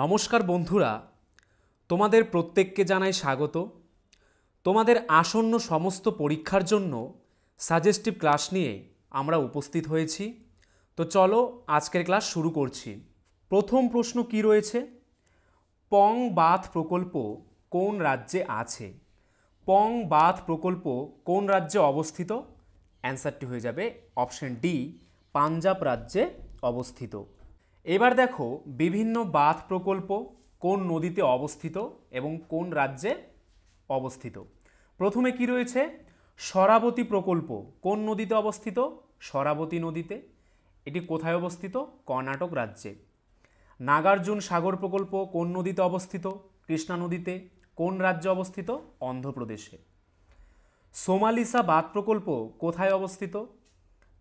নমস্কার বন্ধুরা তোমাদের প্রত্যেককে জানাই স্বাগত তোমাদের আসন্ন সমস্ত পরীক্ষার জন্য সাজেস্টিভ ক্লাস নিয়ে আমরা উপস্থিত হয়েছি তো চলো আজকের ক্লাস শুরু করছি প্রথম প্রশ্ন কি রয়েছে পং বাথ প্রকল্প কোন রাজ্যে আছে পং বাথ প্রকল্প কোন রাজ্যে অবস্থিত অ্যান্সারটি হয়ে যাবে অপশন ডি পাঞ্জাব রাজ্যে অবস্থিত এবার দেখো বিভিন্ন বাঁধ প্রকল্প কোন নদীতে অবস্থিত এবং কোন রাজ্যে অবস্থিত প্রথমে কি রয়েছে সরাবতী প্রকল্প কোন নদীতে অবস্থিত সরাবতী নদীতে এটি কোথায় অবস্থিত কর্ণাটক রাজ্যে নাগার্জুন সাগর প্রকল্প কোন নদীতে অবস্থিত কৃষ্ণা নদীতে কোন রাজ্যে অবস্থিত অন্ধ্রপ্রদেশে সোমালিসা বাঁধ প্রকল্প কোথায় অবস্থিত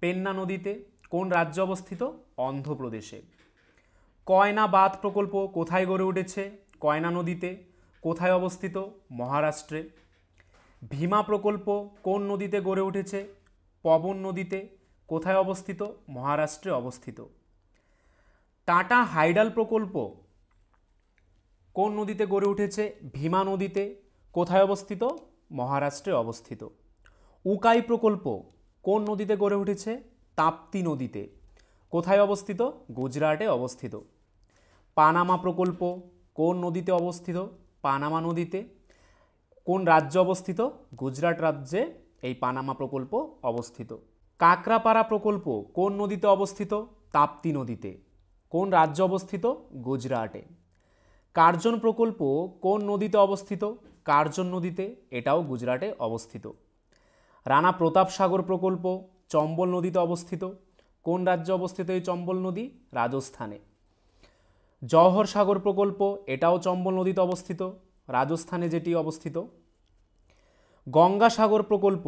পেন্না নদীতে কোন রাজ্যে অবস্থিত অন্ধ্রপ্রদেশে কয়না বাঁধ প্রকল্প কোথায় গড়ে উঠেছে কয়না নদীতে কোথায় অবস্থিত মহারাষ্ট্রে ভীমা প্রকল্প কোন নদীতে গড়ে উঠেছে পবন নদীতে কোথায় অবস্থিত মহারাষ্ট্রে অবস্থিত টাটা হাইডাল প্রকল্প কোন নদীতে গড়ে উঠেছে ভীমা নদীতে কোথায় অবস্থিত মহারাষ্ট্রে অবস্থিত উকাই প্রকল্প কোন নদীতে গড়ে উঠেছে তাপ্তি নদীতে কোথায় অবস্থিত গুজরাটে অবস্থিত পানামা প্রকল্প কোন নদীতে অবস্থিত পানামা নদীতে কোন রাজ্যে অবস্থিত গুজরাট রাজ্যে এই পানামা প্রকল্প অবস্থিত কাকরাপাড়া প্রকল্প কোন নদীতে অবস্থিত তাপ্তি নদীতে কোন রাজ্যে অবস্থিত গুজরাটে কার্জন প্রকল্প কোন নদীতে অবস্থিত কার্জন নদীতে এটাও গুজরাটে অবস্থিত রানা প্রতাপ সাগর প্রকল্প চম্বল নদীতে অবস্থিত কোন রাজ্যে অবস্থিত এই চম্বল নদী রাজস্থানে জওহর সাগর প্রকল্প এটাও চম্বল নদীতে অবস্থিত রাজস্থানে যেটি অবস্থিত গঙ্গা সাগর প্রকল্প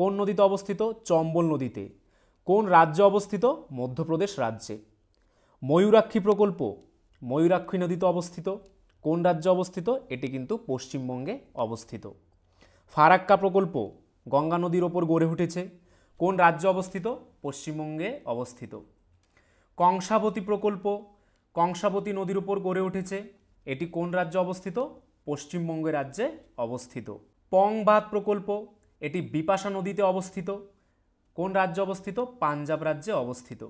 কোন নদীতে অবস্থিত চম্বল নদীতে কোন রাজ্যে অবস্থিত মধ্যপ্রদেশ রাজ্যে ময়ূরাক্ষী প্রকল্প ময়ূরাক্ষী নদীতে অবস্থিত কোন রাজ্যে অবস্থিত এটি কিন্তু পশ্চিমবঙ্গে অবস্থিত ফারাক্কা প্রকল্প গঙ্গা নদীর ওপর গড়ে উঠেছে কোন রাজ্যে অবস্থিত পশ্চিমবঙ্গে অবস্থিত কংসাবতী প্রকল্প কংসাবতী নদীর উপর গড়ে উঠেছে এটি কোন রাজ্যে অবস্থিত পশ্চিমবঙ্গ রাজ্যে অবস্থিত পংবাদ প্রকল্প এটি বিপাশা নদীতে অবস্থিত কোন রাজ্যে অবস্থিত পাঞ্জাব রাজ্যে অবস্থিত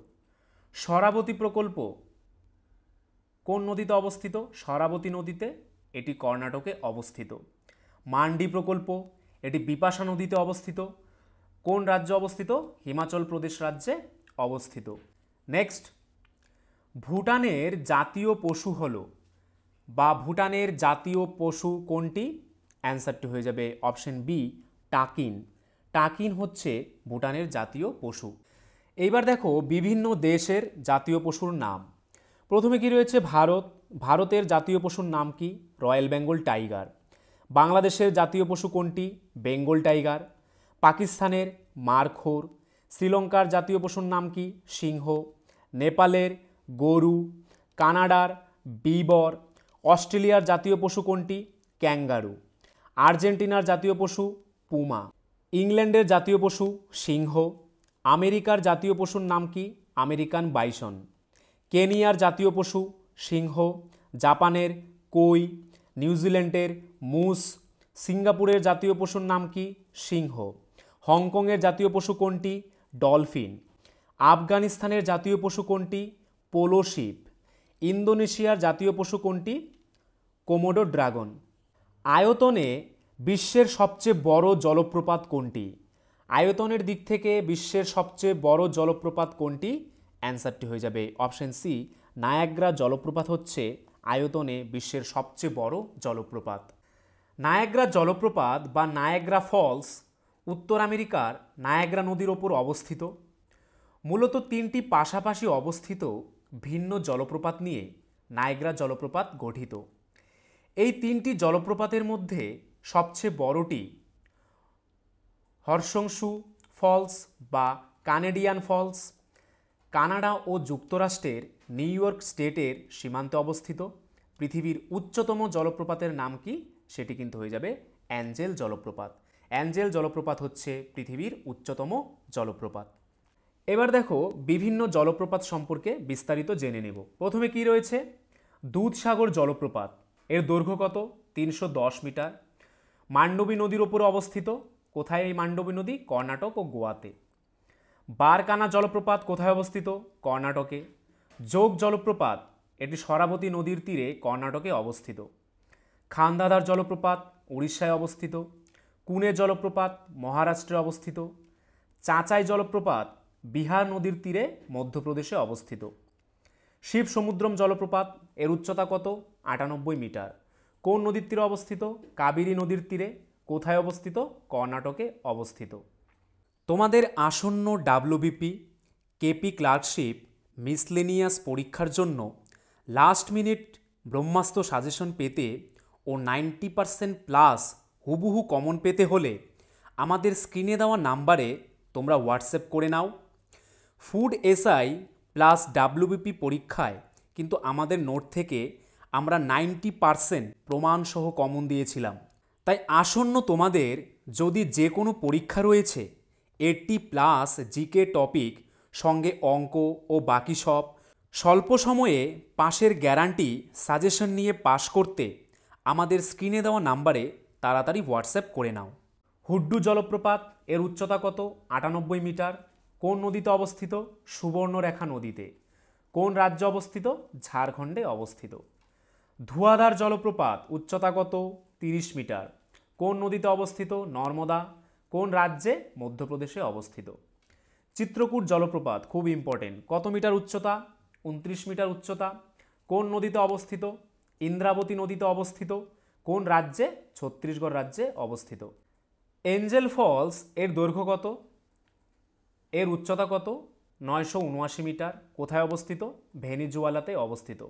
সরাবতী প্রকল্প কোন নদীতে অবস্থিত সরাবতী নদীতে এটি কর্ণাটকে অবস্থিত মান্ডি প্রকল্প এটি বিপাশা নদীতে অবস্থিত কোন রাজ্যে অবস্থিত হিমাচল প্রদেশ রাজ্যে অবস্থিত নেক্সট ভুটানের জাতীয় পশু হল বা ভুটানের জাতীয় পশু কোনটি অ্যান্সারটি হয়ে যাবে অপশন বি টাকিন টাকিন হচ্ছে ভুটানের জাতীয় পশু এইবার দেখো বিভিন্ন দেশের জাতীয় পশুর নাম প্রথমে কি রয়েছে ভারত ভারতের জাতীয় পশুর নাম কি রয়্যাল বেঙ্গল টাইগার বাংলাদেশের জাতীয় পশু কোনটি বেঙ্গল টাইগার পাকিস্তানের মারখোর শ্রীলঙ্কার জাতীয় পশুর নাম কি সিংহ নেপালের গরু কানাডার বিবর অস্ট্রেলিয়ার জাতীয় পশু কোনটি ক্যাঙ্গারু আর্জেন্টিনার জাতীয় পশু পুমা ইংল্যান্ডের জাতীয় পশু সিংহ আমেরিকার জাতীয় পশুর নাম কি আমেরিকান বাইসন কেনিয়ার জাতীয় পশু সিংহ জাপানের কই নিউজিল্যান্ডের মুস সিঙ্গাপুরের জাতীয় পশুর নাম কি সিংহ হংকংয়ের জাতীয় পশু কোনটি ডলফিন আফগানিস্তানের জাতীয় পশু কোনটি পোলো শিপ ইন্দোনেশিয়ার জাতীয় পশু কোনটি কোমোডো ড্রাগন আয়তনে বিশ্বের সবচেয়ে বড় জলপ্রপাত কোনটি আয়তনের দিক থেকে বিশ্বের সবচেয়ে বড় জলপ্রপাত কোনটি অ্যান্সারটি হয়ে যাবে অপশন সি নায়াগ্রা জলপ্রপাত হচ্ছে আয়তনে বিশ্বের সবচেয়ে বড় জলপ্রপাত নায়াগ্রা জলপ্রপাত বা নায়াগ্রা ফলস উত্তর আমেরিকার নায়াগ্রা নদীর ওপর অবস্থিত মূলত তিনটি পাশাপাশি অবস্থিত ভিন্ন জলপ্রপাত নিয়ে নায়গ্রা জলপ্রপাত গঠিত এই তিনটি জলপ্রপাতের মধ্যে সবচেয়ে বড়টি হর্ষংশু ফলস বা কানেডিয়ান ফলস কানাডা ও যুক্তরাষ্ট্রের নিউ ইয়র্ক স্টেটের সীমান্তে অবস্থিত পৃথিবীর উচ্চতম জলপ্রপাতের নাম কি সেটি কিন্তু হয়ে যাবে অ্যাঞ্জেল জলপ্রপাত অ্যাঞ্জেল জলপ্রপাত হচ্ছে পৃথিবীর উচ্চতম জলপ্রপাত এবার দেখো বিভিন্ন জলপ্রপাত সম্পর্কে বিস্তারিত জেনে নেব প্রথমে কি রয়েছে দুধসাগর জলপ্রপাত এর দৈর্ঘ্য কত তিনশো মিটার মান্ডবী নদীর ওপর অবস্থিত কোথায় এই মান্ডবী নদী কর্ণাটক ও গোয়াতে বারকানা জলপ্রপাত কোথায় অবস্থিত কর্ণাটকে যোগ জলপ্রপাত এটি সরাবতী নদীর তীরে কর্ণাটকে অবস্থিত খান্দাদার জলপ্রপাত উড়িষ্যায় অবস্থিত কুনে জলপ্রপাত মহারাষ্ট্রে অবস্থিত চাঁচাই জলপ্রপাত বিহার নদীর তীরে মধ্যপ্রদেশে অবস্থিত শিব সমুদ্রম জলপ্রপাত এর উচ্চতা কত আটানব্বই মিটার কোন নদীর তীরে অবস্থিত কাবেরী নদীর তীরে কোথায় অবস্থিত কর্ণাটকে অবস্থিত তোমাদের আসন্ন ডাব্লুবিপি কেপি ক্লার্কশিপ মিসলেনিয়াস পরীক্ষার জন্য লাস্ট মিনিট ব্রহ্মাস্ত্র সাজেশন পেতে ও নাইনটি পারসেন্ট প্লাস হুবহু কমন পেতে হলে আমাদের স্ক্রিনে দেওয়া নাম্বারে তোমরা হোয়াটসঅ্যাপ করে নাও ফুড এসআই প্লাস ডাব্লিউবিপি পরীক্ষায় কিন্তু আমাদের নোট থেকে আমরা নাইনটি পারসেন্ট প্রমাণসহ কমন দিয়েছিলাম তাই আসন্ন তোমাদের যদি যে কোনো পরীক্ষা রয়েছে এটি প্লাস জিকে টপিক সঙ্গে অঙ্ক ও বাকি সব স্বল্প সময়ে পাশের গ্যারান্টি সাজেশন নিয়ে পাশ করতে আমাদের স্ক্রিনে দেওয়া নাম্বারে তাড়াতাড়ি হোয়াটসঅ্যাপ করে নাও হুড্ডু জলপ্রপাত এর উচ্চতা কত আটানব্বই মিটার কোন নদীতে অবস্থিত সুবর্ণরেখা নদীতে কোন রাজ্যে অবস্থিত ঝাড়খণ্ডে অবস্থিত ধুয়াধার জলপ্রপাত উচ্চতা কত তিরিশ মিটার কোন নদীতে অবস্থিত নর্মদা কোন রাজ্যে মধ্যপ্রদেশে অবস্থিত চিত্রকূট জলপ্রপাত খুব ইম্পর্টেন্ট কত মিটার উচ্চতা উনত্রিশ মিটার উচ্চতা কোন নদীতে অবস্থিত ইন্দ্রাবতী নদীতে অবস্থিত কোন রাজ্যে ছত্তিশগড় রাজ্যে অবস্থিত এঞ্জেল ফলস এর দৈর্ঘ্য কত এর উচ্চতা কত নয়শো উনআশি মিটার কোথায় অবস্থিত ভেনিজুয়ালাতে অবস্থিত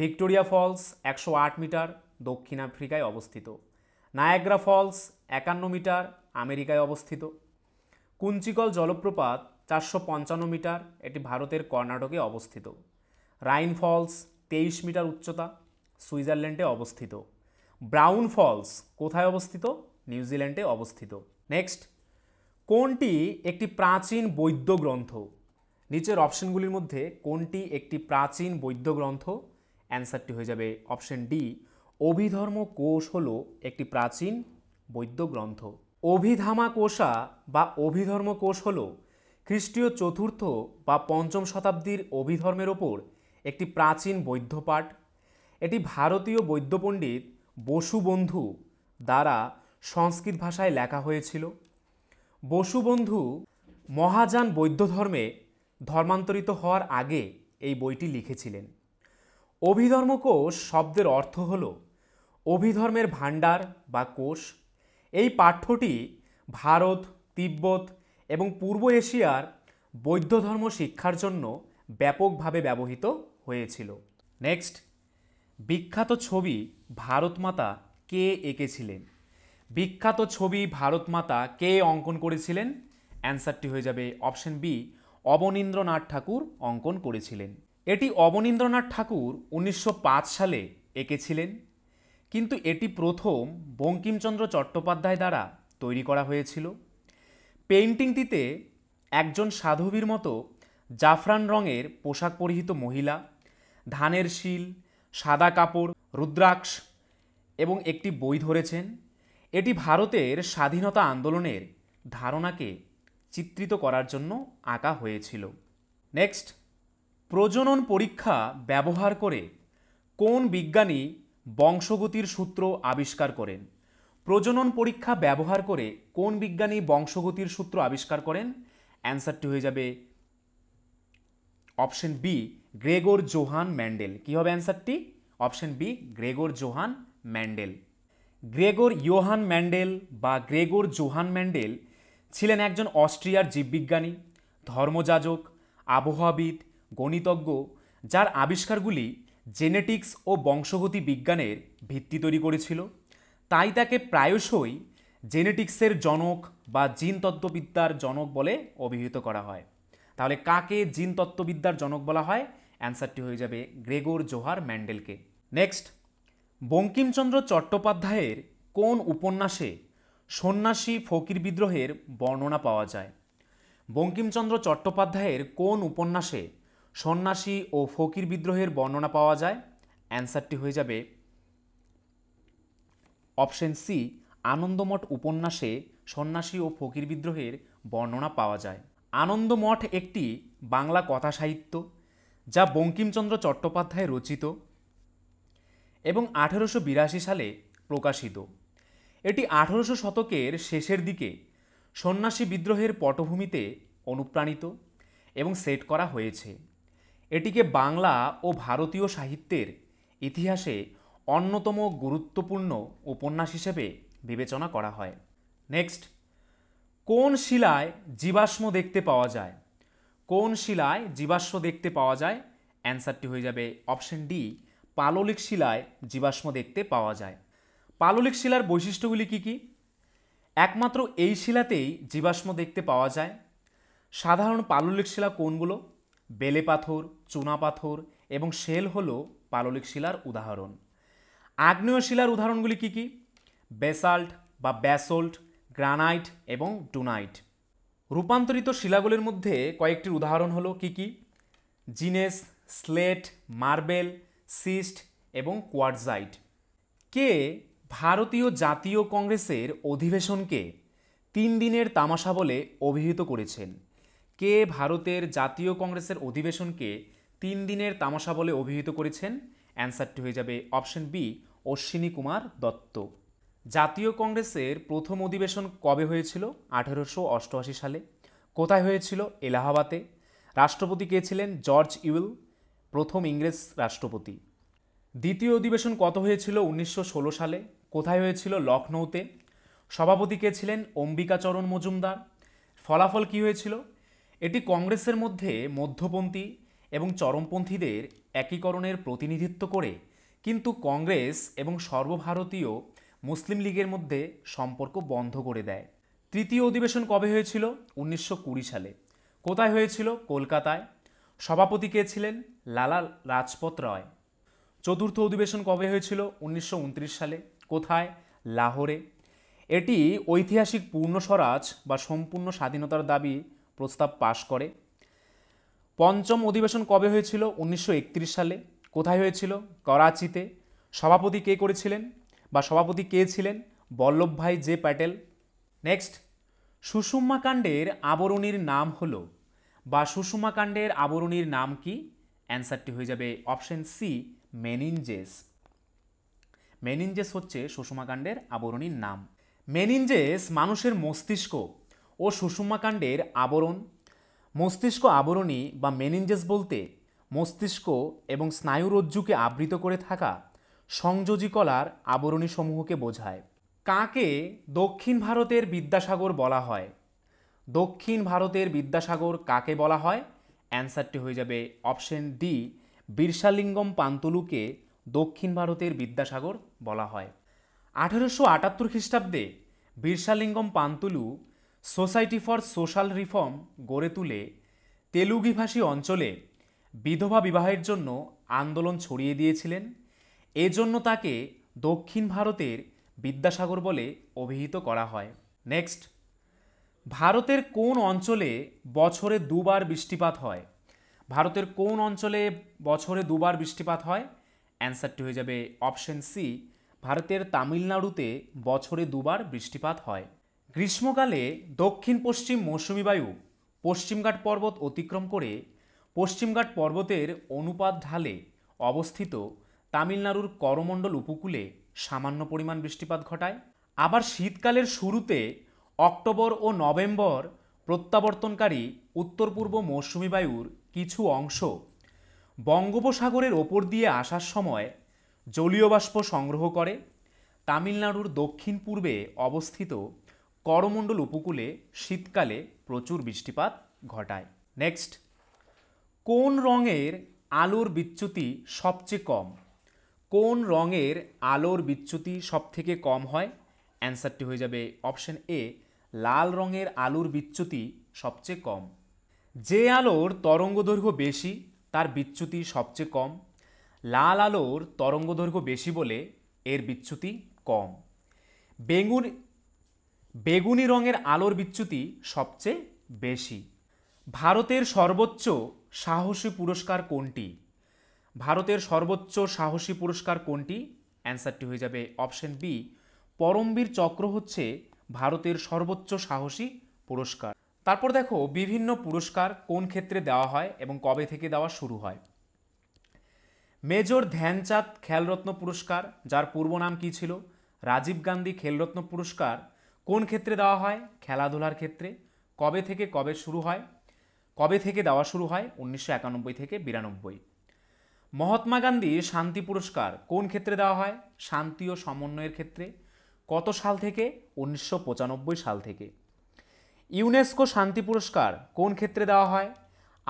ভিক্টোরিয়া ফলস একশো আট মিটার দক্ষিণ আফ্রিকায় অবস্থিত নায়াগ্রা ফলস একান্ন মিটার আমেরিকায় অবস্থিত কুঞ্চিকল জলপ্রপাত চারশো পঞ্চান্ন মিটার এটি ভারতের কর্ণাটকে অবস্থিত রাইন ফলস তেইশ মিটার উচ্চতা সুইজারল্যান্ডে অবস্থিত ব্রাউন ফলস কোথায় অবস্থিত নিউজিল্যান্ডে অবস্থিত নেক্সট কোনটি একটি প্রাচীন বৈদ্য গ্রন্থ নিচের অপশনগুলির মধ্যে কোনটি একটি প্রাচীন বৈদ্য গ্রন্থ অ্যান্সারটি হয়ে যাবে অপশন ডি অভিধর্ম কোষ হল একটি প্রাচীন বৈদ্য গ্রন্থ অভিধামা কোষা বা অভিধর্ম কোষ হল খ্রিস্টীয় চতুর্থ বা পঞ্চম শতাব্দীর অভিধর্মের ওপর একটি প্রাচীন পাঠ এটি ভারতীয় বৈদ্যপণ্ডিত বসুবন্ধু দ্বারা সংস্কৃত ভাষায় লেখা হয়েছিল বসুবন্ধু মহাযান বৌদ্ধ ধর্মে ধর্মান্তরিত হওয়ার আগে এই বইটি লিখেছিলেন অভিধর্ম কোষ শব্দের অর্থ হল অভিধর্মের ভাণ্ডার বা কোষ এই পাঠ্যটি ভারত তিব্বত এবং পূর্ব এশিয়ার বৌদ্ধ ধর্ম শিক্ষার জন্য ব্যাপকভাবে ব্যবহৃত হয়েছিল নেক্সট বিখ্যাত ছবি ভারতমাতা কে এঁকেছিলেন বিখ্যাত ছবি ভারত মাতা কে অঙ্কন করেছিলেন অ্যান্সারটি হয়ে যাবে অপশন বি অবনীন্দ্রনাথ ঠাকুর অঙ্কন করেছিলেন এটি অবনীন্দ্রনাথ ঠাকুর উনিশশো সালে এঁকেছিলেন কিন্তু এটি প্রথম বঙ্কিমচন্দ্র চট্টোপাধ্যায় দ্বারা তৈরি করা হয়েছিল পেইন্টিংটিতে একজন সাধুবীর মতো জাফরান রঙের পোশাক পরিহিত মহিলা ধানের শিল সাদা কাপড় রুদ্রাক্ষ এবং একটি বই ধরেছেন এটি ভারতের স্বাধীনতা আন্দোলনের ধারণাকে চিত্রিত করার জন্য আঁকা হয়েছিল নেক্সট প্রজনন পরীক্ষা ব্যবহার করে কোন বিজ্ঞানী বংশগতির সূত্র আবিষ্কার করেন প্রজনন পরীক্ষা ব্যবহার করে কোন বিজ্ঞানী বংশগতির সূত্র আবিষ্কার করেন অ্যান্সারটি হয়ে যাবে option B Gregor Johann Mendel কী হবে অ্যান্সারটি option B Gregor Johann Mendel Gregor Johann Mendel বা গ্রেগর জোহান ম্যান্ডেল ছিলেন একজন অস্ট্রিয়ার জীববিজ্ঞানী ধর্মযাজক আবহাওয়াবিদ গণিতজ্ঞ যার আবিষ্কারগুলি জেনেটিক্স ও বংশগতি বিজ্ঞানের ভিত্তি তৈরি করেছিল তাই তাকে প্রায়শই জেনেটিক্সের জনক বা জিনতত্ত্ববিদ্যার জনক বলে অভিহিত করা হয় তাহলে কাকে জিনতত্ত্ববিদ্যার জনক বলা হয় অ্যান্সারটি হয়ে যাবে গ্রেগর জোহার ম্যান্ডেলকে নেক্সট বঙ্কিমচন্দ্র চট্টোপাধ্যায়ের কোন উপন্যাসে সন্ন্যাসী ফকির বিদ্রোহের বর্ণনা পাওয়া যায় বঙ্কিমচন্দ্র চট্টোপাধ্যায়ের কোন উপন্যাসে সন্ন্যাসী ও ফকির বিদ্রোহের বর্ণনা পাওয়া যায় অ্যান্সারটি হয়ে যাবে অপশন সি আনন্দমঠ উপন্যাসে সন্ন্যাসী ও ফকির বিদ্রোহের বর্ণনা পাওয়া যায় আনন্দমঠ একটি বাংলা কথা সাহিত্য যা বঙ্কিমচন্দ্র চট্টোপাধ্যায় রচিত এবং আঠেরোশো বিরাশি সালে প্রকাশিত এটি আঠেরোশো শতকের শেষের দিকে সন্ন্যাসী বিদ্রোহের পটভূমিতে অনুপ্রাণিত এবং সেট করা হয়েছে এটিকে বাংলা ও ভারতীয় সাহিত্যের ইতিহাসে অন্যতম গুরুত্বপূর্ণ উপন্যাস হিসেবে বিবেচনা করা হয় নেক্সট কোন শিলায় জীবাশ্ম দেখতে পাওয়া যায় কোন শিলায় জীবাশ্ম দেখতে পাওয়া যায় অ্যান্সারটি হয়ে যাবে অপশন ডি পাললিক শিলায় জীবাশ্ম দেখতে পাওয়া যায় পাললিক শিলার বৈশিষ্ট্যগুলি কী কী একমাত্র এই শিলাতেই জীবাশ্ম দেখতে পাওয়া যায় সাধারণ পাললিক শিলা কোনগুলো বেলে পাথর চুনাপাথর এবং শেল হল পাললিক শিলার উদাহরণ আগ্নেয় শিলার উদাহরণগুলি কী কী বেসাল্ট বা ব্যাসল্ট গ্রানাইট এবং ডুনাইট রূপান্তরিত শিলাগুলির মধ্যে কয়েকটির উদাহরণ হলো কী কী জিনেস স্লেট মার্বেল সিস্ট এবং কোয়ারজাইট কে ভারতীয় জাতীয় কংগ্রেসের অধিবেশনকে তিন দিনের তামাশা বলে অভিহিত করেছেন কে ভারতের জাতীয় কংগ্রেসের অধিবেশনকে তিন দিনের তামাশা বলে অভিহিত করেছেন অ্যান্সারটি হয়ে যাবে অপশন বি অশ্বিনী কুমার দত্ত জাতীয় কংগ্রেসের প্রথম অধিবেশন কবে হয়েছিল আঠারোশো অষ্টআশি সালে কোথায় হয়েছিল এলাহাবাদে রাষ্ট্রপতি কে ছিলেন জর্জ ইউল প্রথম ইংরেজ রাষ্ট্রপতি দ্বিতীয় অধিবেশন কত হয়েছিল উনিশশো সালে কোথায় হয়েছিল লখনৌতে সভাপতি কে ছিলেন অম্বিকাচরণ মজুমদার ফলাফল কি হয়েছিল এটি কংগ্রেসের মধ্যে মধ্যপন্থী এবং চরমপন্থীদের একীকরণের প্রতিনিধিত্ব করে কিন্তু কংগ্রেস এবং সর্বভারতীয় মুসলিম লীগের মধ্যে সম্পর্ক বন্ধ করে দেয় তৃতীয় অধিবেশন কবে হয়েছিল উনিশশো সালে কোথায় হয়েছিল কলকাতায় সভাপতি কে ছিলেন লালা রাজপথ রায় চতুর্থ অধিবেশন কবে হয়েছিল উনিশশো সালে কোথায় লাহোরে এটি ঐতিহাসিক পূর্ণ স্বরাজ বা সম্পূর্ণ স্বাধীনতার দাবি প্রস্তাব পাশ করে পঞ্চম অধিবেশন কবে হয়েছিল উনিশশো সালে কোথায় হয়েছিল করাচিতে সভাপতি কে করেছিলেন বা সভাপতি কে ছিলেন বল্লভভাই জে প্যাটেল নেক্সট সুষুম্মাকাণ্ডের কাণ্ডের আবরণীর নাম হলো বা সুষুম্মাকাণ্ডের কাণ্ডের আবরণীর নাম কি অ্যান্সারটি হয়ে যাবে অপশন সি মেনিনজেস মেনিনজেস হচ্ছে সুষমাকাণ্ডের আবরণীর নাম মেনিনজেস মানুষের মস্তিষ্ক ও সুষমাকাণ্ডের আবরণ মস্তিষ্ক আবরণী বা মেনিনজেস বলতে মস্তিষ্ক এবং স্নায়ুরজ্জুকে আবৃত করে থাকা সংযোজী কলার আবরণী সমূহকে বোঝায় কাকে দক্ষিণ ভারতের বিদ্যাসাগর বলা হয় দক্ষিণ ভারতের বিদ্যাসাগর কাকে বলা হয় অ্যান্সারটি হয়ে যাবে অপশন ডি বিরসালিঙ্গম পান্তুলুকে দক্ষিণ ভারতের বিদ্যাসাগর বলা হয় আঠেরোশো আটাত্তর খ্রিস্টাব্দে Veeresalingam Pantulu society for social reform গড়ে তুলে তেলুগিভাষী অঞ্চলে বিধবা বিবাহের জন্য আন্দোলন ছড়িয়ে দিয়েছিলেন এজন্য তাকে দক্ষিণ ভারতের বিদ্যাসাগর বলে অভিহিত করা হয় নেক্সট ভারতের কোন অঞ্চলে বছরে দুবার বৃষ্টিপাত হয় ভারতের কোন অঞ্চলে বছরে দুবার বৃষ্টিপাত হয় অ্যান্সারটি হয়ে যাবে অপশন সি ভারতের তামিলনাড়ুতে বছরে দুবার বৃষ্টিপাত হয় গ্রীষ্মকালে দক্ষিণ পশ্চিম মৌসুমি বায়ু পশ্চিমঘাট পর্বত অতিক্রম করে পশ্চিমঘাট পর্বতের অনুপাত ঢালে অবস্থিত তামিলনাড়ুর করমণ্ডল উপকূলে সামান্য পরিমাণ বৃষ্টিপাত ঘটায় আবার শীতকালের শুরুতে অক্টোবর ও নভেম্বর প্রত্যাবর্তনকারী উত্তর পূর্ব মৌসুমী বায়ুর কিছু অংশ বঙ্গোপসাগরের ওপর দিয়ে আসার সময় জলীয় বাষ্প সংগ্রহ করে তামিলনাড়ুর দক্ষিণ পূর্বে অবস্থিত করমণ্ডল উপকূলে শীতকালে প্রচুর বৃষ্টিপাত ঘটায় নেক্সট কোন রঙের আলোর বিচ্যুতি সবচেয়ে কম কোন রঙের আলোর বিচ্যুতি সবথেকে কম হয় অ্যান্সারটি হয়ে যাবে অপশন এ লাল রঙের আলোর বিচ্যুতি সবচেয়ে কম যে আলোর তরঙ্গদৈর্ঘ্য বেশি তার বিচ্যুতি সবচেয়ে কম লাল আলোর তরঙ্গদৈর্ঘ্য বেশি বলে এর বিচ্যুতি কম বেগুন বেগুনি রঙের আলোর বিচ্যুতি সবচেয়ে বেশি ভারতের সর্বোচ্চ সাহসী পুরস্কার কোনটি ভারতের সর্বোচ্চ সাহসী পুরস্কার কোনটি অ্যান্সারটি হয়ে যাবে অপশন বি পরমবীর চক্র হচ্ছে ভারতের সর্বোচ্চ সাহসী পুরস্কার তারপর দেখো বিভিন্ন পুরস্কার কোন ক্ষেত্রে দেওয়া হয় এবং কবে থেকে দেওয়া শুরু হয় মেজর ধ্যানচাঁদ খেলরত্ন পুরস্কার যার পূর্ব নাম কী ছিল রাজীব গান্ধী খেলরত্ন পুরস্কার কোন ক্ষেত্রে দেওয়া হয় খেলাধুলার ক্ষেত্রে কবে থেকে কবে শুরু হয় কবে থেকে দেওয়া শুরু হয় উনিশশো থেকে বিরানব্বই মহাত্মা গান্ধী শান্তি পুরস্কার কোন ক্ষেত্রে দেওয়া হয় শান্তি ও সমন্বয়ের ক্ষেত্রে কত সাল থেকে উনিশশো সাল থেকে ইউনেস্কো শান্তি পুরস্কার কোন ক্ষেত্রে দেওয়া হয়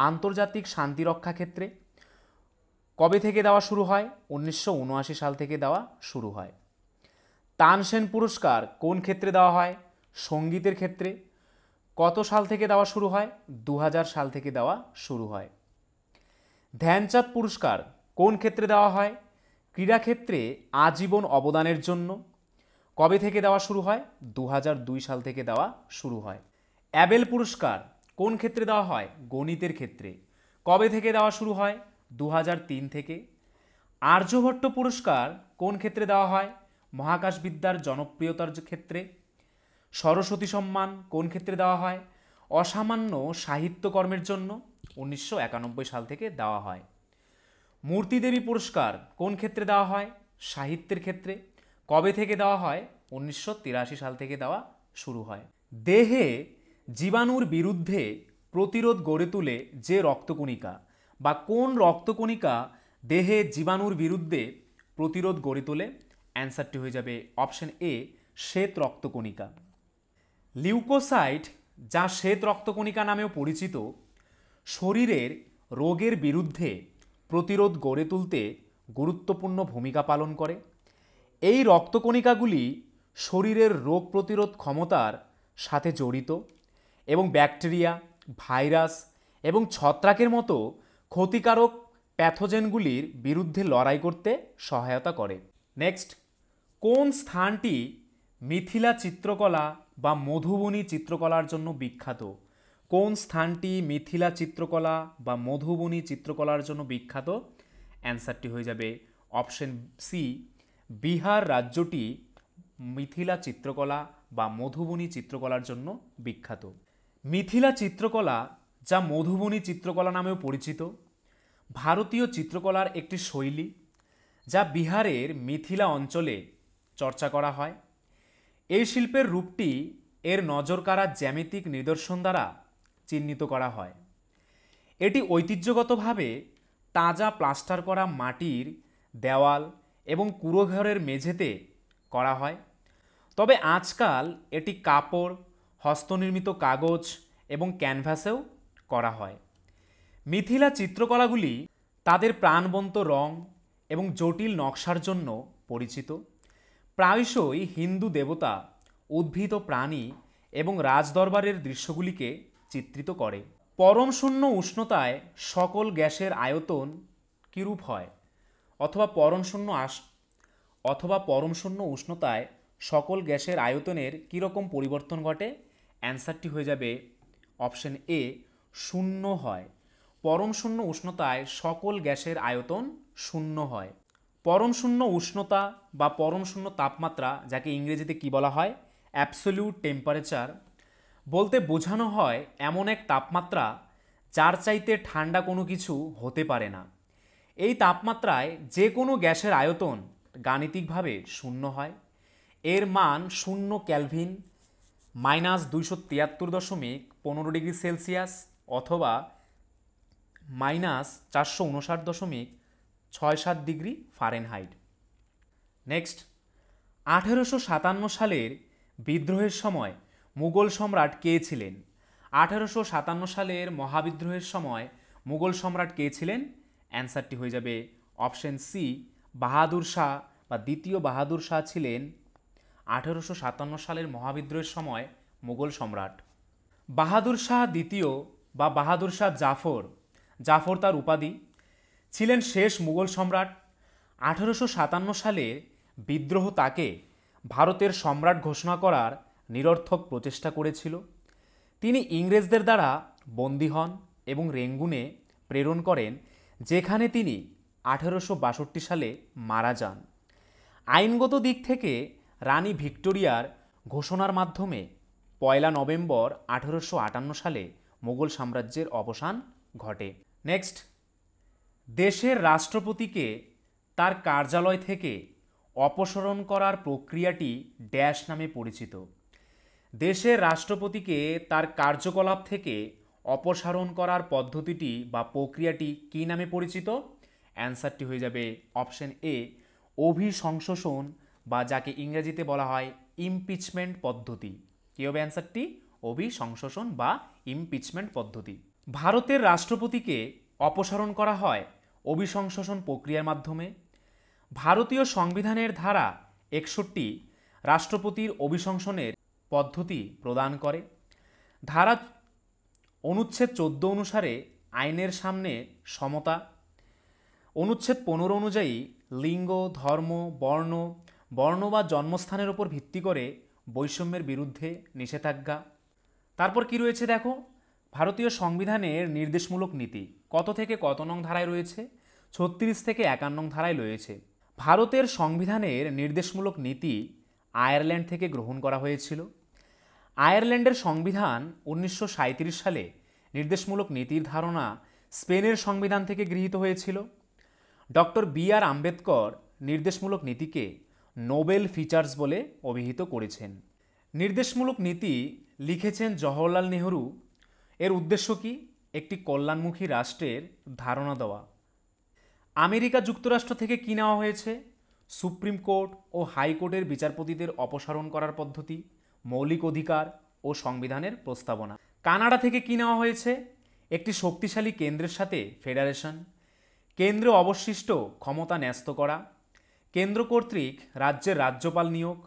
আন্তর্জাতিক শান্তি রক্ষা ক্ষেত্রে কবে থেকে দেওয়া শুরু হয় উনিশশো সাল থেকে দেওয়া শুরু হয় তানসেন পুরস্কার কোন ক্ষেত্রে দেওয়া হয় সঙ্গীতের ক্ষেত্রে কত সাল থেকে দেওয়া শুরু হয় দু সাল থেকে দেওয়া শুরু হয় ধ্যানচাঁদ পুরস্কার কোন ক্ষেত্রে দেওয়া হয় ক্রীড়াক্ষেত্রে আজীবন অবদানের জন্য কবে থেকে দেওয়া শুরু হয় দু সাল থেকে দেওয়া শুরু হয় অ্যাবেল পুরস্কার কোন ক্ষেত্রে দেওয়া হয় গণিতের ক্ষেত্রে কবে থেকে দেওয়া শুরু হয় দু থেকে আর্যভট্ট পুরস্কার কোন ক্ষেত্রে দেওয়া হয় মহাকাশবিদ্যার জনপ্রিয়তার ক্ষেত্রে সরস্বতী সম্মান কোন ক্ষেত্রে দেওয়া হয় অসামান্য সাহিত্যকর্মের জন্য উনিশশো সাল থেকে দেওয়া হয় মূর্তিদেবী পুরস্কার কোন ক্ষেত্রে দেওয়া হয় সাহিত্যের ক্ষেত্রে কবে থেকে দেওয়া হয় উনিশশো সাল থেকে দেওয়া শুরু হয় দেহে জীবাণুর বিরুদ্ধে প্রতিরোধ গড়ে তুলে যে রক্তকণিকা বা কোন রক্তকণিকা দেহে জীবাণুর বিরুদ্ধে প্রতিরোধ গড়ে তোলে অ্যান্সারটি হয়ে যাবে অপশন এ শ্বেত রক্তকণিকা লিউকোসাইট যা শ্বেত রক্তকণিকা নামেও পরিচিত শরীরের রোগের বিরুদ্ধে প্রতিরোধ গড়ে তুলতে গুরুত্বপূর্ণ ভূমিকা পালন করে এই রক্তকণিকাগুলি শরীরের রোগ প্রতিরোধ ক্ষমতার সাথে জড়িত এবং ব্যাকটেরিয়া ভাইরাস এবং ছত্রাকের মতো ক্ষতিকারক প্যাথোজেনগুলির বিরুদ্ধে লড়াই করতে সহায়তা করে নেক্সট কোন স্থানটি মিথিলা চিত্রকলা বা মধুবনী চিত্রকলার জন্য বিখ্যাত কোন স্থানটি মিথিলা চিত্রকলা বা মধুবনী চিত্রকলার জন্য বিখ্যাত অ্যান্সারটি হয়ে যাবে অপশন সি বিহার রাজ্যটি মিথিলা চিত্রকলা বা মধুবনী চিত্রকলার জন্য বিখ্যাত মিথিলা চিত্রকলা যা মধুবনী চিত্রকলা নামেও পরিচিত ভারতীয় চিত্রকলার একটি শৈলী যা বিহারের মিথিলা অঞ্চলে চর্চা করা হয় এই শিল্পের রূপটি এর নজরকাড়া জ্যামিতিক নিদর্শন দ্বারা চিহ্নিত করা হয় এটি ঐতিহ্যগতভাবে তাজা প্লাস্টার করা মাটির দেওয়াল এবং কুড়োঘরের মেঝেতে করা হয় তবে আজকাল এটি কাপড় হস্তনির্মিত কাগজ এবং ক্যানভাসেও করা হয় মিথিলা চিত্রকলাগুলি তাদের প্রাণবন্ত রং এবং জটিল নকশার জন্য পরিচিত প্রায়শই হিন্দু দেবতা উদ্ভিদ প্রাণী এবং রাজদরবারের দৃশ্যগুলিকে চিত্রিত করে পরম শূন্য উষ্ণতায় সকল গ্যাসের আয়তন কিরূপ হয় অথবা পরমশূন্য আস অথবা পরমশূন্য উষ্ণতায় সকল গ্যাসের আয়তনের কীরকম পরিবর্তন ঘটে অ্যান্সারটি হয়ে যাবে অপশন এ শূন্য হয় পরমশূন্য উষ্ণতায় সকল গ্যাসের আয়তন শূন্য হয় পরমশূন্য উষ্ণতা বা পরমশূন্য তাপমাত্রা যাকে ইংরেজিতে কি বলা হয় অ্যাবসলিউট টেম্পারেচার বলতে বোঝানো হয় এমন এক তাপমাত্রা যার চাইতে ঠান্ডা কোনো কিছু হতে পারে না এই তাপমাত্রায় যে কোনো গ্যাসের আয়তন গাণিতিকভাবে শূন্য হয় এর মান শূন্য ক্যালভিন মাইনাস দুইশো তিয়াত্তর দশমিক পনেরো ডিগ্রি সেলসিয়াস অথবা মাইনাস চারশো উনষাট দশমিক ছয় সাত ডিগ্রি ফারেনহাইট নেক্সট আঠেরোশো সাতান্ন সালের বিদ্রোহের সময় মুঘল সম্রাট কে ছিলেন আঠেরোশো সাতান্ন সালের মহাবিদ্রোহের সময় মুঘল সম্রাট কে ছিলেন অ্যান্সারটি হয়ে যাবে অপশন সি বাহাদুর শাহ বা দ্বিতীয় বাহাদুর শাহ ছিলেন আঠেরোশো সাতান্ন সালের মহাবিদ্রোহের সময় মুঘল সম্রাট বাহাদুর শাহ দ্বিতীয় বা বাহাদুর শাহ জাফর জাফর তার উপাধি ছিলেন শেষ মুঘল সম্রাট আঠেরোশো সাতান্ন সালে বিদ্রোহ তাকে ভারতের সম্রাট ঘোষণা করার নিরর্থক প্রচেষ্টা করেছিল তিনি ইংরেজদের দ্বারা বন্দী হন এবং রেঙ্গুনে প্রেরণ করেন যেখানে তিনি আঠারোশো সালে মারা যান আইনগত দিক থেকে রানী ভিক্টোরিয়ার ঘোষণার মাধ্যমে পয়লা নভেম্বর আঠারোশো সালে মোগল সাম্রাজ্যের অবসান ঘটে নেক্সট দেশের রাষ্ট্রপতিকে তার কার্যালয় থেকে অপসারণ করার প্রক্রিয়াটি ড্যাশ নামে পরিচিত দেশের রাষ্ট্রপতিকে তার কার্যকলাপ থেকে অপসারণ করার পদ্ধতিটি বা প্রক্রিয়াটি কী নামে পরিচিত অ্যান্সারটি হয়ে যাবে অপশন এ অভিসংশোষণ বা যাকে ইংরেজিতে বলা হয় ইমপিচমেন্ট পদ্ধতি কী হবে অ্যান্সারটি অভিসংশোষণ বা ইমপিচমেন্ট পদ্ধতি ভারতের রাষ্ট্রপতিকে অপসারণ করা হয় অভিশংশোষণ প্রক্রিয়ার মাধ্যমে ভারতীয় সংবিধানের ধারা একষট্টি রাষ্ট্রপতির অভিশংসনের পদ্ধতি প্রদান করে ধারা অনুচ্ছেদ চোদ্দ অনুসারে আইনের সামনে সমতা অনুচ্ছেদ পনেরো অনুযায়ী লিঙ্গ ধর্ম বর্ণ বর্ণ বা জন্মস্থানের ওপর ভিত্তি করে বৈষম্যের বিরুদ্ধে নিষেধাজ্ঞা তারপর কি রয়েছে দেখো ভারতীয় সংবিধানের নির্দেশমূলক নীতি কত থেকে কত নং ধারায় রয়েছে ছত্রিশ থেকে একান্ন নং ধারায় রয়েছে ভারতের সংবিধানের নির্দেশমূলক নীতি আয়ারল্যান্ড থেকে গ্রহণ করা হয়েছিল আয়ারল্যান্ডের সংবিধান উনিশশো সালে নির্দেশমূলক নীতির ধারণা স্পেনের সংবিধান থেকে গৃহীত হয়েছিল ডক্টর বি আর আম্বেদকর নির্দেশমূলক নীতিকে নোবেল ফিচার্স বলে অভিহিত করেছেন নির্দেশমূলক নীতি লিখেছেন জওহরলাল নেহরু এর উদ্দেশ্য কি একটি কল্যাণমুখী রাষ্ট্রের ধারণা দেওয়া আমেরিকা যুক্তরাষ্ট্র থেকে কি নেওয়া হয়েছে সুপ্রিম কোর্ট ও হাইকোর্টের বিচারপতিদের অপসারণ করার পদ্ধতি মৌলিক অধিকার ও সংবিধানের প্রস্তাবনা কানাডা থেকে কী নেওয়া হয়েছে একটি শক্তিশালী কেন্দ্রের সাথে ফেডারেশন কেন্দ্র অবশিষ্ট ক্ষমতা ন্যস্ত করা কেন্দ্র কর্তৃক রাজ্যের রাজ্যপাল নিয়োগ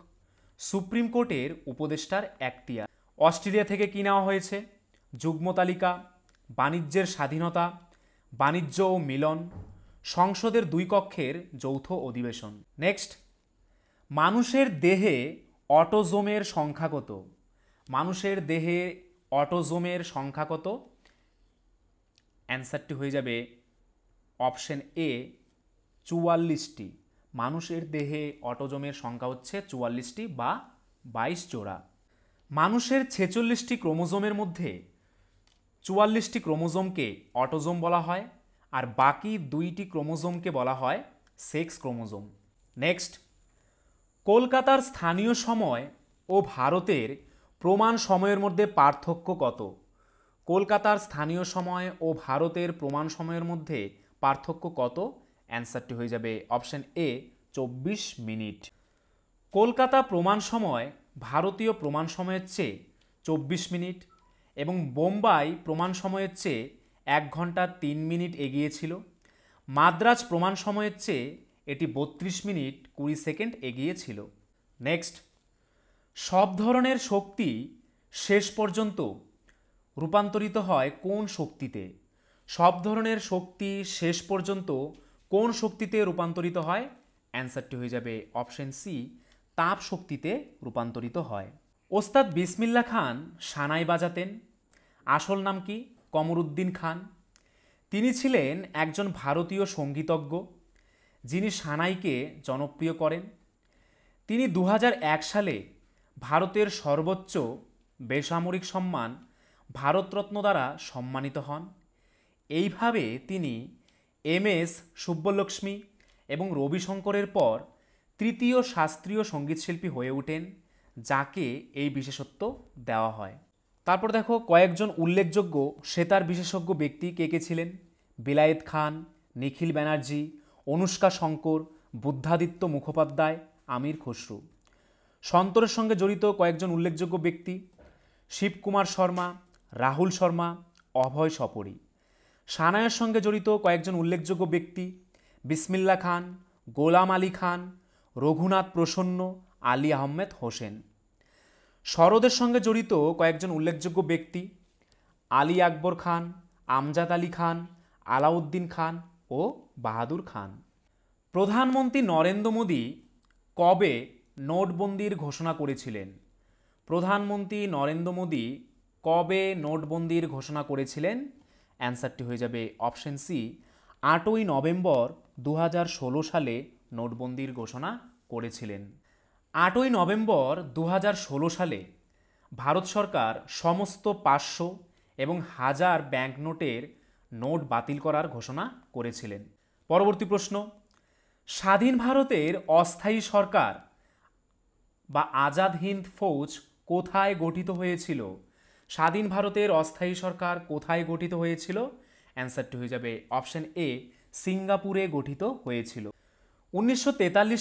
সুপ্রিম কোর্টের উপদেষ্টার একটিয়া অস্ট্রেলিয়া থেকে কী নেওয়া হয়েছে যুগ্ম তালিকা বাণিজ্যের স্বাধীনতা বাণিজ্য ও মিলন সংসদের দুই কক্ষের যৌথ অধিবেশন নেক্সট মানুষের দেহে অটোজোমের সংখ্যা কত মানুষের দেহে অটোজোমের সংখ্যা কত অ্যান্সারটি হয়ে যাবে অপশন এ চুয়াল্লিশটি মানুষের দেহে অটোজোমের সংখ্যা হচ্ছে চুয়াল্লিশটি বা বাইশ জোড়া মানুষের ছেচল্লিশটি ক্রোমোজোমের মধ্যে চুয়াল্লিশটি ক্রোমোজোমকে অটোজোম বলা হয় আর বাকি দুইটি ক্রোমোজোমকে বলা হয় সেক্স ক্রোমোজোম নেক্সট কলকাতার স্থানীয় সময় ও ভারতের প্রমাণ সময়ের মধ্যে পার্থক্য কত কলকাতার স্থানীয় সময় ও ভারতের প্রমাণ সময়ের মধ্যে পার্থক্য কত অ্যান্সারটি হয়ে যাবে অপশন এ চব্বিশ মিনিট কলকাতা প্রমাণ সময় ভারতীয় প্রমাণ সময়ের চেয়ে চব্বিশ মিনিট এবং বোম্বাই প্রমাণ সময়ের চেয়ে এক ঘন্টা তিন মিনিট এগিয়েছিল মাদ্রাজ প্রমাণ সময়ের চেয়ে এটি বত্রিশ মিনিট কুড়ি সেকেন্ড এগিয়ে ছিল নেক্সট সব ধরনের শক্তি শেষ পর্যন্ত রূপান্তরিত হয় কোন শক্তিতে সব ধরনের শক্তি শেষ পর্যন্ত কোন শক্তিতে রূপান্তরিত হয় অ্যান্সারটি হয়ে যাবে অপশন সি তাপ শক্তিতে রূপান্তরিত হয় ওস্তাদ বিসমিল্লা খান সানাই বাজাতেন আসল নাম কি কমরুদ্দিন খান তিনি ছিলেন একজন ভারতীয় সঙ্গীতজ্ঞ যিনি সানাইকে জনপ্রিয় করেন তিনি দু সালে ভারতের সর্বোচ্চ বেসামরিক সম্মান ভারতরত্ন দ্বারা সম্মানিত হন এইভাবে তিনি এম এস সুব্বলক্ষ্মী এবং রবিশঙ্করের পর তৃতীয় শাস্ত্রীয় সঙ্গীতশিল্পী হয়ে ওঠেন যাকে এই বিশেষত্ব দেওয়া হয় তারপর দেখো কয়েকজন উল্লেখযোগ্য সেতার বিশেষজ্ঞ ব্যক্তি কে কে ছিলেন বিলায়েত খান নিখিল ব্যানার্জি অনুষ্কা শঙ্কর বুদ্ধাদিত্য মুখোপাধ্যায় আমির খসরু সন্তরের সঙ্গে জড়িত কয়েকজন উল্লেখযোগ্য ব্যক্তি শিবকুমার শর্মা রাহুল শর্মা অভয় সপরি সানায়ের সঙ্গে জড়িত কয়েকজন উল্লেখযোগ্য ব্যক্তি বিসমিল্লা খান গোলাম আলী খান রঘুনাথ প্রসন্ন আলী আহমেদ হোসেন শরদের সঙ্গে জড়িত কয়েকজন উল্লেখযোগ্য ব্যক্তি আলী আকবর খান আমজাদ আলী খান আলাউদ্দিন খান ও বাহাদুর খান প্রধানমন্ত্রী নরেন্দ্র মোদী কবে নোটবন্দির ঘোষণা করেছিলেন প্রধানমন্ত্রী নরেন্দ্র মোদী কবে নোটবন্দির ঘোষণা করেছিলেন অ্যান্সারটি হয়ে যাবে অপশন সি আটই নভেম্বর দু সালে নোটবন্দির ঘোষণা করেছিলেন আটই নভেম্বর দু সালে ভারত সরকার সমস্ত পাঁচশো এবং হাজার ব্যাঙ্ক নোটের নোট বাতিল করার ঘোষণা করেছিলেন পরবর্তী প্রশ্ন স্বাধীন ভারতের অস্থায়ী সরকার বা আজাদ হিন্দ ফৌজ কোথায় গঠিত হয়েছিল স্বাধীন ভারতের অস্থায়ী সরকার কোথায় গঠিত হয়েছিল অ্যান্সারটি হয়ে যাবে অপশান এ সিঙ্গাপুরে গঠিত হয়েছিল উনিশশো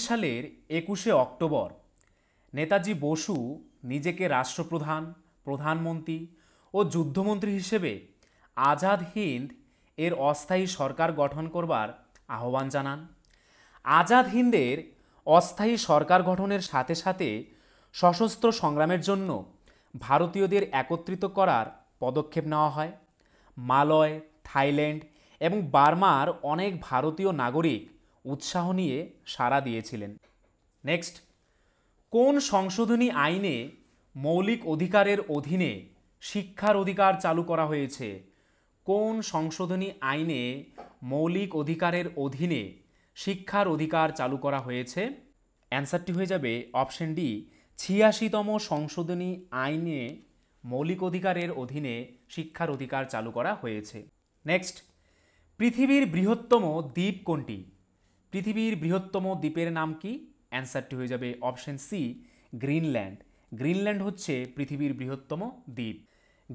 সালের একুশে অক্টোবর নেতাজি বসু নিজেকে রাষ্ট্রপ্রধান প্রধানমন্ত্রী ও যুদ্ধমন্ত্রী হিসেবে আজাদ হিন্দ এর অস্থায়ী সরকার গঠন করবার আহ্বান জানান আজাদ হিন্দের অস্থায়ী সরকার গঠনের সাথে সাথে সশস্ত্র সংগ্রামের জন্য ভারতীয়দের একত্রিত করার পদক্ষেপ নেওয়া হয় মালয় থাইল্যান্ড এবং বার্মার অনেক ভারতীয় নাগরিক উৎসাহ নিয়ে সাড়া দিয়েছিলেন নেক্সট কোন সংশোধনী আইনে মৌলিক অধিকারের অধীনে শিক্ষার অধিকার চালু করা হয়েছে কোন সংশোধনী আইনে মৌলিক অধিকারের অধীনে শিক্ষার অধিকার চালু করা হয়েছে অ্যান্সারটি হয়ে যাবে অপশন ডি ছিয়াশিতম সংশোধনী আইনে মৌলিক অধিকারের অধীনে শিক্ষার অধিকার চালু করা হয়েছে নেক্সট পৃথিবীর বৃহত্তম দ্বীপ কোনটি পৃথিবীর বৃহত্তম দ্বীপের নাম কি অ্যান্সারটি হয়ে যাবে অপশন সি গ্রিনল্যান্ড গ্রিনল্যান্ড হচ্ছে পৃথিবীর বৃহত্তম দ্বীপ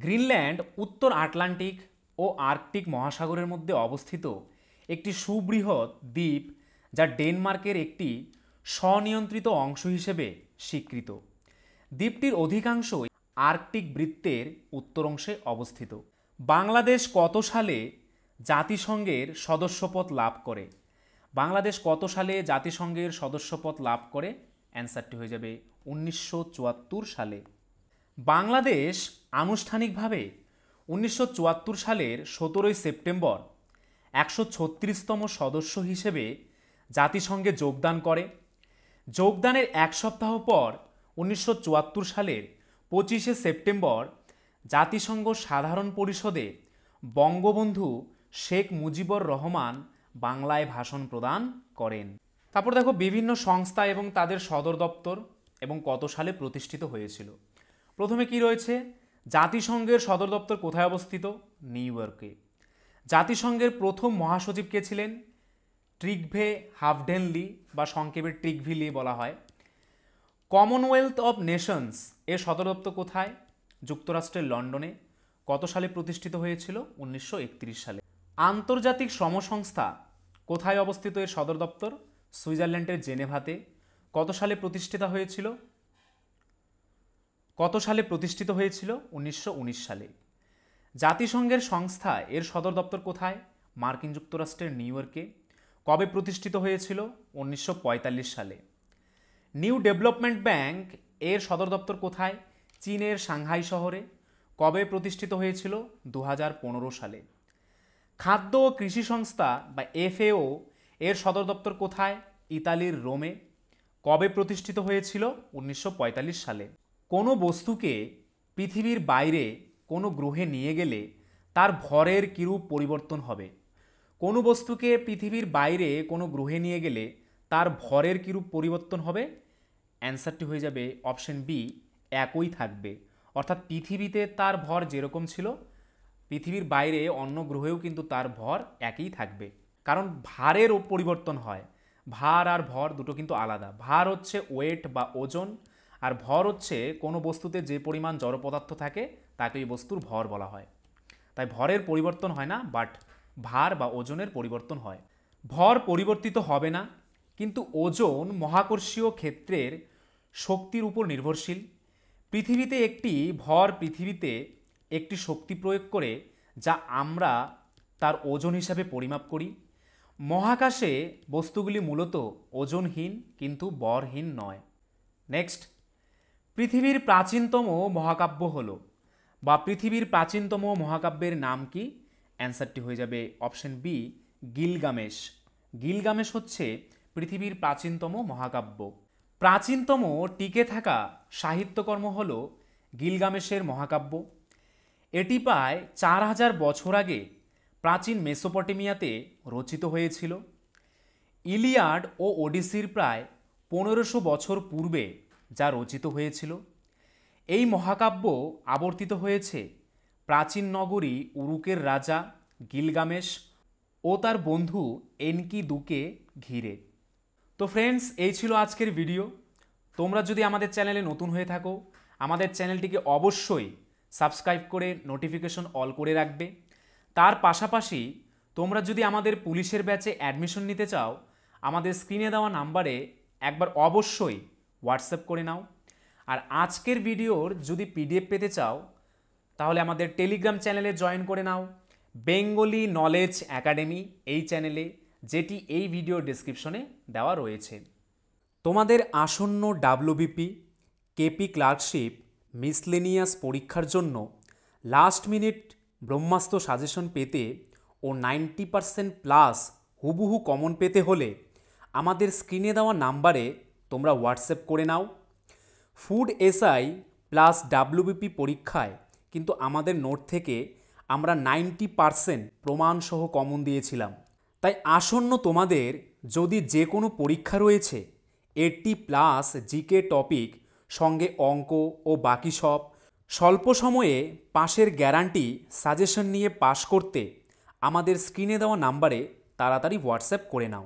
গ্রিনল্যান্ড উত্তর আটলান্টিক ও আর্কটিক মহাসাগরের মধ্যে অবস্থিত একটি সুবৃহৎ দ্বীপ যা ডেনমার্কের একটি স্বনিয়ন্ত্রিত অংশ হিসেবে স্বীকৃত দ্বীপটির অধিকাংশই আর্কটিক বৃত্তের উত্তর অংশে অবস্থিত বাংলাদেশ কত সালে জাতিসংঘের সদস্যপদ লাভ করে বাংলাদেশ কত সালে জাতিসংঘের সদস্যপদ লাভ করে অ্যান্সারটি হয়ে যাবে উনিশশো সালে বাংলাদেশ আনুষ্ঠানিকভাবে উনিশশো সালের সতেরোই সেপ্টেম্বর একশো ছত্রিশতম সদস্য হিসেবে জাতিসংঘে যোগদান করে যোগদানের এক সপ্তাহ পর উনিশশো সালের পঁচিশে সেপ্টেম্বর জাতিসংঘ সাধারণ পরিষদে বঙ্গবন্ধু শেখ মুজিবুর রহমান বাংলায় ভাষণ প্রদান করেন তারপর দেখো বিভিন্ন সংস্থা এবং তাদের সদর দপ্তর এবং কত সালে প্রতিষ্ঠিত হয়েছিল প্রথমে কি রয়েছে জাতিসংঘের সদর দপ্তর কোথায় অবস্থিত নিউ ইয়র্কে জাতিসংঘের প্রথম মহাসচিব কে ছিলেন ট্রিকভে হাফডেনলি বা সংক্ষেপে ট্রিকভিলি বলা হয় কমনওয়েলথ অব নেশনস এর সদর দপ্তর কোথায় যুক্তরাষ্ট্রের লন্ডনে কত সালে প্রতিষ্ঠিত হয়েছিল উনিশশো সালে আন্তর্জাতিক শ্রম সংস্থা কোথায় অবস্থিত এর সদর দপ্তর সুইজারল্যান্ডের জেনেভাতে কত সালে প্রতিষ্ঠিত হয়েছিল কত সালে প্রতিষ্ঠিত হয়েছিল উনিশশো সালে জাতিসংঘের সংস্থা এর সদর দপ্তর কোথায় মার্কিন যুক্তরাষ্ট্রের নিউ ইয়র্কে কবে প্রতিষ্ঠিত হয়েছিল উনিশশো সালে নিউ ডেভেলপমেন্ট ব্যাংক এর সদর দপ্তর কোথায় চীনের সাংহাই শহরে কবে প্রতিষ্ঠিত হয়েছিল দু সালে খাদ্য ও কৃষি সংস্থা বা এফএও এর সদর দপ্তর কোথায় ইতালির রোমে কবে প্রতিষ্ঠিত হয়েছিল উনিশশো সালে কোনো বস্তুকে পৃথিবীর বাইরে কোনো গ্রহে নিয়ে গেলে তার ভরের কিরূপ পরিবর্তন হবে কোনো বস্তুকে পৃথিবীর বাইরে কোনো গ্রহে নিয়ে গেলে তার ভরের কিরূপ পরিবর্তন হবে অ্যান্সারটি হয়ে যাবে অপশন বি একই থাকবে অর্থাৎ পৃথিবীতে তার ভর যেরকম ছিল পৃথিবীর বাইরে অন্য গ্রহেও কিন্তু তার ভর একই থাকবে কারণ ভারের পরিবর্তন হয় ভার আর ভর দুটো কিন্তু আলাদা ভার হচ্ছে ওয়েট বা ওজন আর ভর হচ্ছে কোনো বস্তুতে যে পরিমাণ জড় পদার্থ থাকে তাকে ওই বস্তুর ভর বলা হয় তাই ভরের পরিবর্তন হয় না বাট ভার বা ওজনের পরিবর্তন হয় ভর পরিবর্তিত হবে না কিন্তু ওজন মহাকর্ষীয় ক্ষেত্রের শক্তির উপর নির্ভরশীল পৃথিবীতে একটি ভর পৃথিবীতে একটি শক্তি প্রয়োগ করে যা আমরা তার ওজন হিসাবে পরিমাপ করি মহাকাশে বস্তুগুলি মূলত ওজনহীন কিন্তু বরহীন নয় নেক্সট পৃথিবীর প্রাচীনতম মহাকাব্য হল বা পৃথিবীর প্রাচীনতম মহাকাব্যের নাম কি অ্যান্সারটি হয়ে যাবে অপশন বি গিলগামেশ গিলগামেশ হচ্ছে পৃথিবীর প্রাচীনতম মহাকাব্য প্রাচীনতম টিকে থাকা সাহিত্যকর্ম হল গিলগামেশের মহাকাব্য এটি প্রায় চার হাজার বছর আগে প্রাচীন মেসোপটেমিয়াতে রচিত হয়েছিল ইলিয়াড ও ওডিসির প্রায় পনেরোশো বছর পূর্বে যা রচিত হয়েছিল এই মহাকাব্য আবর্তিত হয়েছে প্রাচীন নগরী উরুকের রাজা গিলগামেশ ও তার বন্ধু এনকি দুকে ঘিরে তো ফ্রেন্ডস এই ছিল আজকের ভিডিও তোমরা যদি আমাদের চ্যানেলে নতুন হয়ে থাকো আমাদের চ্যানেলটিকে অবশ্যই সাবস্ক্রাইব করে নোটিফিকেশন অল করে রাখবে তার পাশাপাশি তোমরা যদি আমাদের পুলিশের ব্যাচে অ্যাডমিশন নিতে চাও আমাদের স্ক্রিনে দেওয়া নাম্বারে একবার অবশ্যই হোয়াটসঅ্যাপ করে নাও আর আজকের ভিডিওর যদি পিডিএফ পেতে চাও তাহলে আমাদের টেলিগ্রাম চ্যানেলে জয়েন করে নাও বেঙ্গলি নলেজ একাডেমি এই চ্যানেলে যেটি এই ভিডিও ডিসক্রিপশনে দেওয়া রয়েছে তোমাদের আসন্ন ডাব্লুবিপি কেপি ক্লার্কশিপ মিসলেনিয়াস পরীক্ষার জন্য লাস্ট মিনিট ব্রহ্মাস্ত্র সাজেশন পেতে ও নাইনটি পার্সেন্ট প্লাস হুবহু কমন পেতে হলে আমাদের স্ক্রিনে দেওয়া নাম্বারে তোমরা হোয়াটসঅ্যাপ করে নাও ফুড এসআই প্লাস ডাব্লিউবিপি পরীক্ষায় কিন্তু আমাদের নোট থেকে আমরা নাইনটি পারসেন্ট প্রমাণসহ কমন দিয়েছিলাম তাই আসন্ন তোমাদের যদি যে কোনো পরীক্ষা রয়েছে এটি প্লাস জিকে টপিক সঙ্গে অঙ্ক ও বাকি সব স্বল্প সময়ে পাশের গ্যারান্টি সাজেশন নিয়ে পাশ করতে আমাদের স্ক্রিনে দেওয়া নাম্বারে তাড়াতাড়ি হোয়াটসঅ্যাপ করে নাও